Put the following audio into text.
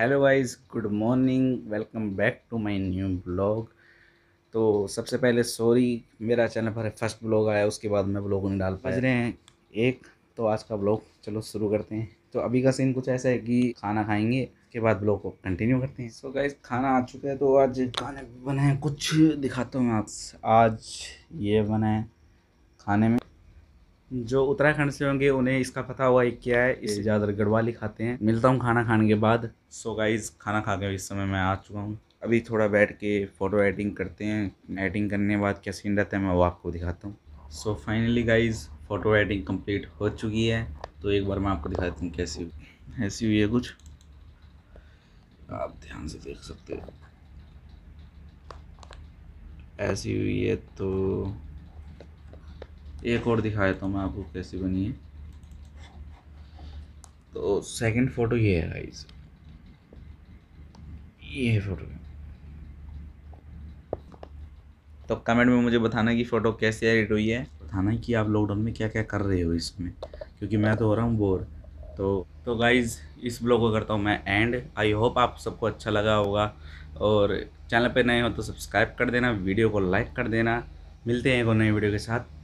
hello guys good morning welcome back to my new blog तो सबसे पहले sorry मेरा चैनल पर फर्स्ट ब्लॉग आया उसके बाद मैं ब्लॉग नहीं डाल पा रहे हैं एक तो आज का ब्लॉग चलो शुरू करते हैं तो अभी का सीन कुछ ऐसा है कि खाना खाएंगे उसके बाद ब्लॉग को कंटिन्यू करते हैं सो so गाइज खाना आ चुका है तो आज खाने बनाए कुछ दिखाता हूँ मैं आज ये बनाए खाने में जो उत्तराखंड से होंगे उन्हें इसका पता हुआ ये क्या है इसे ज़्यादातर गढ़वाली खाते हैं मिलता हूँ खाना खाने के बाद सो गाइज खाना खा के इस समय मैं आ चुका हूँ अभी थोड़ा बैठ के फ़ोटो एडिटिंग करते हैं एडिटिंग करने के बाद क्या सीन रहता है मैं वो आपको दिखाता हूँ so finally guys photo editing complete हो चुकी है तो एक बार मैं आपको दिखा देता हूँ कैसी हुई ऐसी हुई है कुछ आप ध्यान से देख सकते हो ऐसी हुई है तो एक और दिखा देता हूँ मैं आपको कैसे बनी है तो सेकंड फ़ोटो ये है गाइस ये है फ़ोटो तो कमेंट में मुझे बताना कि फ़ोटो कैसे एडिट हुई है बताना कि आप लॉकडाउन में क्या क्या कर रहे हो इसमें क्योंकि मैं तो हो रहा हूँ बोर तो तो गाइज़ इस ब्लॉग को करता हूँ मैं एंड आई होप आप सबको अच्छा लगा होगा और चैनल पे नए हो तो सब्सक्राइब कर देना वीडियो को लाइक कर देना मिलते हैं एक नए वीडियो के साथ